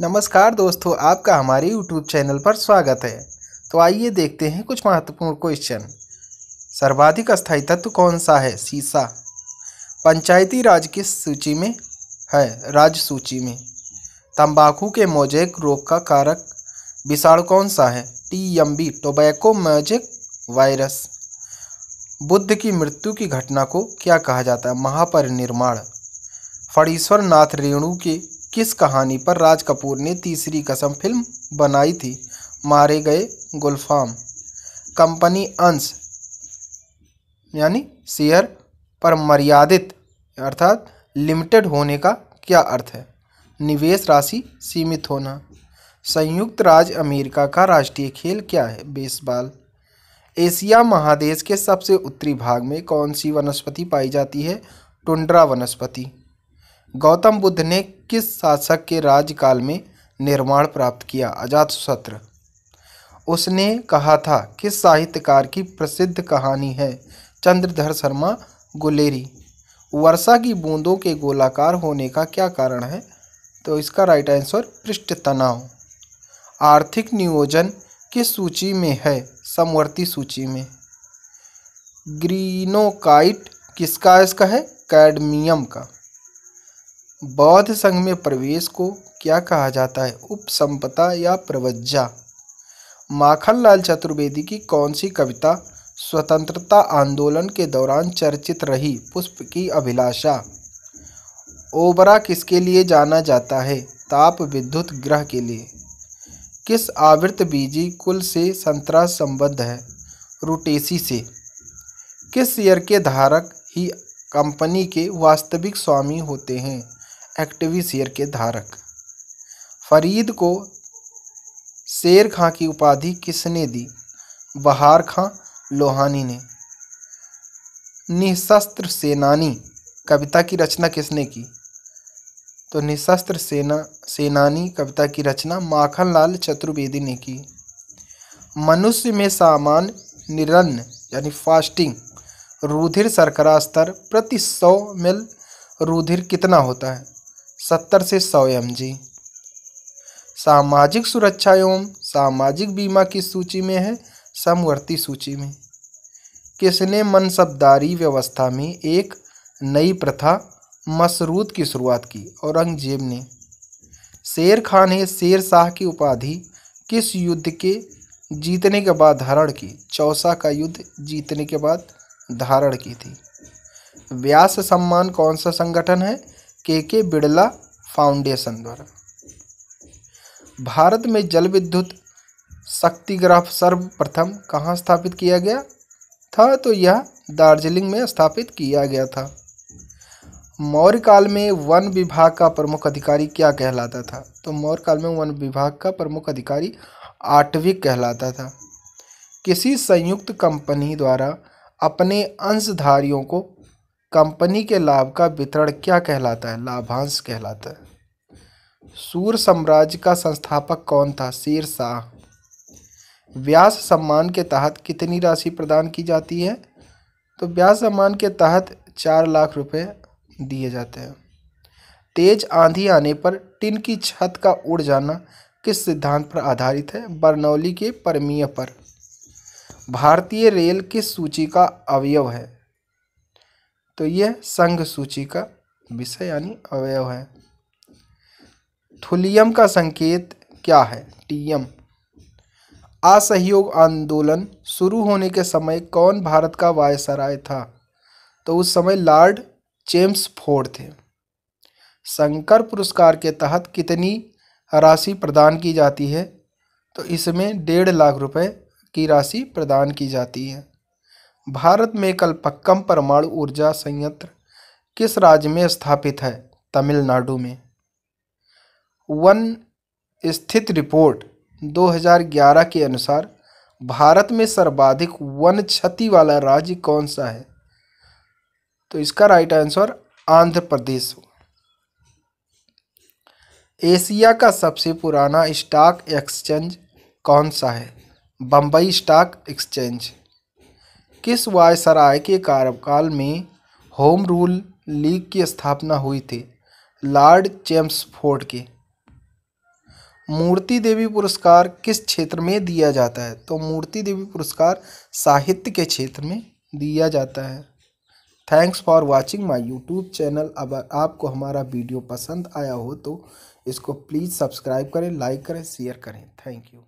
नमस्कार दोस्तों आपका हमारे यूट्यूब चैनल पर स्वागत है तो आइए देखते हैं कुछ महत्वपूर्ण क्वेश्चन सर्वाधिक स्थायी तत्व कौन सा है सीसा पंचायती राज किस सूची में है राज्य सूची में तंबाकू के मोजेक रोग का कारक विषाणु कौन सा है T M B tobacco mosaic virus Buddha की मृत्यु की घटना को क्या कहा जाता है महापरिनिर्माण फणीश्वर नाथ रेणु के किस कहानी पर राज कपूर ने तीसरी कसम फिल्म बनाई थी मारे गए गुलफाम कंपनी अंश यानी शेयर पर मर्यादित अर्थात लिमिटेड होने का क्या अर्थ है निवेश राशि सीमित होना संयुक्त राज्य अमेरिका का राष्ट्रीय खेल क्या है बेसबॉल एशिया महादेश के सबसे उत्तरी भाग में कौन सी वनस्पति पाई जाती है टुंड्रा वनस्पति गौतम बुद्ध ने किस शासक के राज्यकाल में निर्माण प्राप्त किया सत्र उसने कहा था किस साहित्यकार की प्रसिद्ध कहानी है चंद्रधर शर्मा गुलेरी वर्षा की बूंदों के गोलाकार होने का क्या कारण है तो इसका राइट आंसर पृष्ठ तनाव आर्थिक नियोजन किस सूची में है समवर्ती सूची में ग्रीनोकाइट किसका इसका है कैडमियम का बौद्ध संघ में प्रवेश को क्या कहा जाता है उपसंपदा या प्रवज्जा माखनलाल चतुर्वेदी की कौन सी कविता स्वतंत्रता आंदोलन के दौरान चर्चित रही पुष्प की अभिलाषा ओबरा किसके लिए जाना जाता है ताप विद्युत ग्रह के लिए किस आवृत बीजी कुल से संतरा संबद्ध है रुटेसी से किस शेयर के धारक ही कंपनी के वास्तविक स्वामी होते हैं एक्टिवी शेयर के धारक फरीद को शेर खां की उपाधि किसने दी बहार खां लोहानी ने निशस्त्र सेनानी कविता की रचना किसने की तो निशस्त्र सेना सेनानी कविता की रचना माखनलाल चतुर्वेदी ने की मनुष्य में सामान निरन्न यानी फास्टिंग रुधिर शर्करा स्तर प्रति सौ मिल रुधिर कितना होता है सत्तर से सौ एम सामाजिक सुरक्षा एवं सामाजिक बीमा की सूची में है समवर्ती सूची में किसने मनसबदारी व्यवस्था में एक नई प्रथा मसरूद की शुरुआत की औरंगजेब ने शेर खान ने शेर शाह की उपाधि किस युद्ध के जीतने के बाद धारण की चौसा का युद्ध जीतने के बाद धारण की थी व्यास सम्मान कौन सा संगठन है के के बिड़ला फाउंडेशन द्वारा भारत में जल विद्युत शक्तिग्राफ सर्वप्रथम कहाँ स्थापित किया गया था तो यह दार्जिलिंग में स्थापित किया गया था मौर्य काल में वन विभाग का प्रमुख अधिकारी क्या कहलाता था तो मौर्य काल में वन विभाग का प्रमुख अधिकारी आटविक कहलाता था किसी संयुक्त कंपनी द्वारा अपने अंशधारियों को कंपनी के लाभ का वितरण क्या कहलाता है लाभांश कहलाता है सूर साम्राज्य का संस्थापक कौन था शेर शाह व्यास सम्मान के तहत कितनी राशि प्रदान की जाती है तो व्यास सम्मान के तहत चार लाख रुपए दिए जाते हैं तेज आंधी आने पर टिन की छत का उड़ जाना किस सिद्धांत पर आधारित है बरनौली के परमीय पर भारतीय रेल किस सूची का अवयव है तो यह संघ सूची का विषय यानी अवयव है थुलियम का संकेत क्या है टीएम असहयोग आंदोलन शुरू होने के समय कौन भारत का वायसराय था तो उस समय लॉर्ड चेम्स फोर्ड थे शंकर पुरस्कार के तहत कितनी राशि प्रदान की जाती है तो इसमें डेढ़ लाख रुपए की राशि प्रदान की जाती है भारत में पक्कम परमाणु ऊर्जा संयंत्र किस राज्य में स्थापित है तमिलनाडु में वन स्थित रिपोर्ट 2011 के अनुसार भारत में सर्वाधिक वन क्षति वाला राज्य कौन सा है तो इसका right answer Andhra Pradesh Asia का सबसे पुराना स्टॉक एक्सचेंज कौन सा है बम्बई स्टॉक एक्सचेंज किस वायसराय के कार्यकाल में होम रूल लीग की स्थापना हुई थी लॉर्ड चेम्सफोर्ड के मूर्ति देवी पुरस्कार किस क्षेत्र में दिया जाता है तो मूर्ति देवी पुरस्कार साहित्य के क्षेत्र में दिया जाता है thanks for watching my YouTube channel अब आपको हमारा वीडियो पसंद आया हो तो इसको प्लीज़ सब्सक्राइब करें लाइक करें शेयर करें थैंक यू